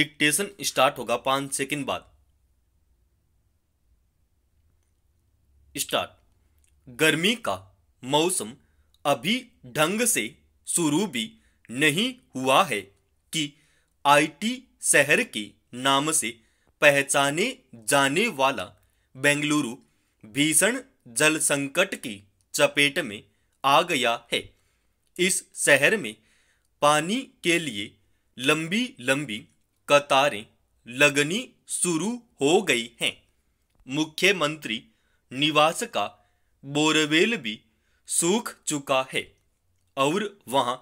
dictation start होगा पांच second बाद स्टार्ट गर्मी का मौसम अभी ढंग से शुरू भी नहीं हुआ है कि आईटी शहर के नाम से पहचाने जाने वाला बेंगलुरु भीषण जल संकट की चपेट में आ गया है इस शहर में पानी के लिए लंबी लंबी कतारें लगनी शुरू हो गई हैं मुख्यमंत्री निवास का बोरवेल भी सूख चुका है और वहां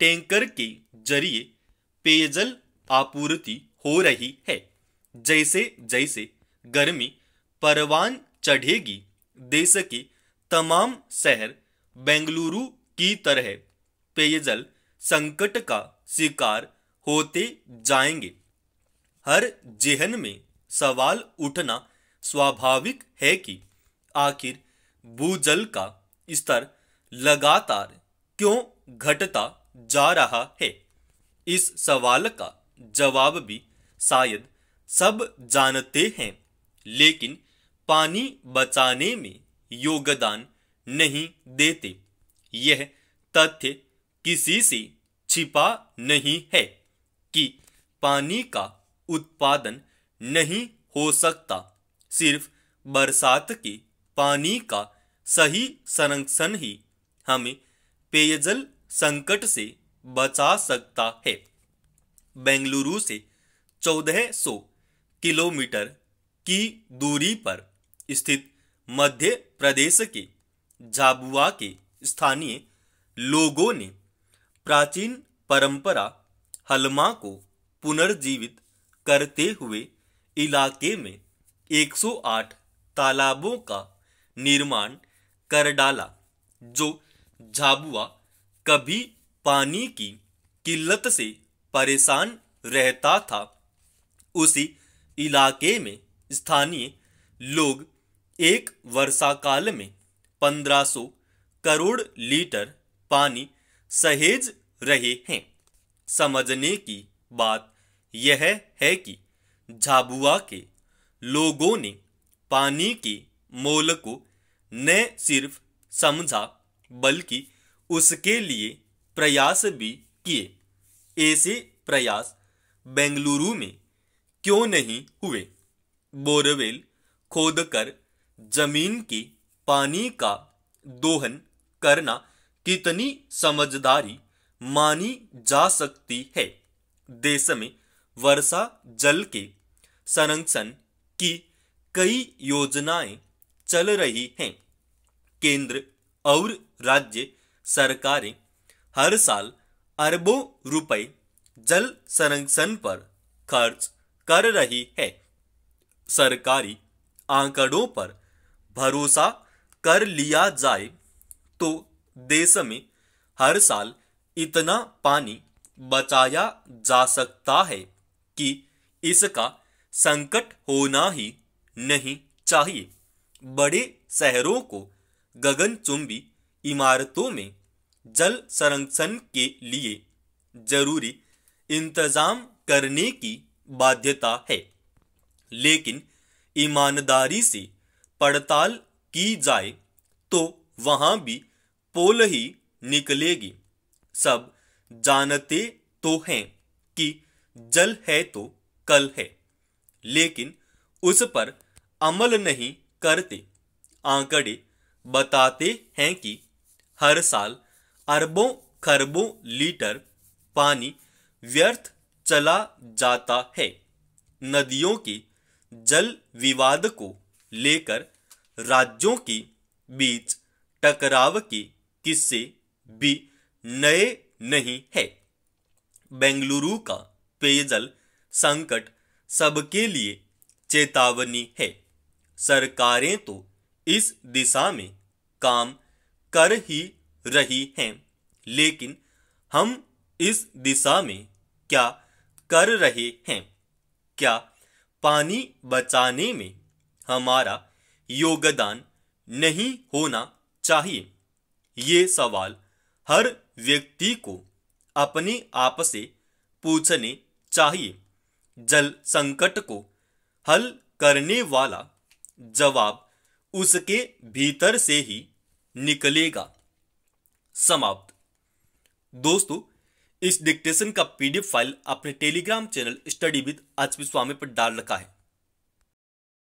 टैंकर के जरिए पेयजल आपूर्ति हो रही है जैसे जैसे गर्मी परवान चढ़ेगी देश के तमाम शहर बेंगलुरु की तरह पेयजल संकट का शिकार होते जाएंगे हर जेहन में सवाल उठना स्वाभाविक है कि आखिर भूजल का स्तर लगातार क्यों घटता जा रहा है इस सवाल का जवाब भी शायद सब जानते हैं लेकिन पानी बचाने में योगदान नहीं देते यह तथ्य किसी से छिपा नहीं है कि पानी का उत्पादन नहीं हो सकता सिर्फ बरसात के पानी का सही संरक्षण ही हमें पेयजल संकट से बचा सकता है बेंगलुरु से 1400 किलोमीटर की दूरी पर स्थित मध्य प्रदेश के झाबुआ के स्थानीय लोगों ने प्राचीन परंपरा हलमा को पुनर्जीवित करते हुए इलाके में 108 तालाबों का निर्माण कर डाला जो झाबुआ कभी पानी की किल्लत से परेशान रहता था उसी इलाके में स्थानीय लोग एक वर्षाकाल में 1500 करोड़ लीटर पानी सहेज रहे हैं समझने की बात यह है कि झाबुआ के लोगों ने पानी के मोल को न सिर्फ समझा बल्कि उसके लिए प्रयास भी किए ऐसे प्रयास बेंगलुरु में क्यों नहीं हुए बोरवेल खोदकर जमीन के पानी का दोहन करना कितनी समझदारी मानी जा सकती है देश में वर्षा जल के संरक्षण की कई योजनाएं चल रही हैं केंद्र और राज्य सरकारें हर साल अरबों रुपए जल संरक्षण पर खर्च कर रही है सरकारी आंकड़ों पर भरोसा कर लिया जाए तो देश में हर साल इतना पानी बचाया जा सकता है कि इसका संकट होना ही नहीं चाहिए बड़े शहरों को गगनचुंबी इमारतों में जल संरक्षण के लिए जरूरी इंतजाम करने की बाध्यता है लेकिन ईमानदारी से पड़ताल की जाए तो वहां भी पोल ही निकलेगी सब जानते तो हैं कि जल है तो कल है लेकिन उस पर अमल नहीं करते आंकड़े बताते हैं कि हर साल अरबों खरबों लीटर पानी व्यर्थ चला जाता है नदियों के जल विवाद को लेकर राज्यों के बीच टकराव के किस्से भी नए नहीं है बेंगलुरु का पेयजल संकट सबके लिए चेतावनी है सरकारें तो इस दिशा में काम कर ही रही हैं लेकिन हम इस दिशा में क्या कर रहे हैं क्या पानी बचाने में हमारा योगदान नहीं होना चाहिए ये सवाल हर व्यक्ति को अपने आप से पूछने चाहिए जल संकट को हल करने वाला जवाब उसके भीतर से ही निकलेगा समाप्त दोस्तों इस डिक्टेशन का पीडीएफ फाइल अपने टेलीग्राम चैनल स्टडी विद आचपी स्वामी पर डाल रखा है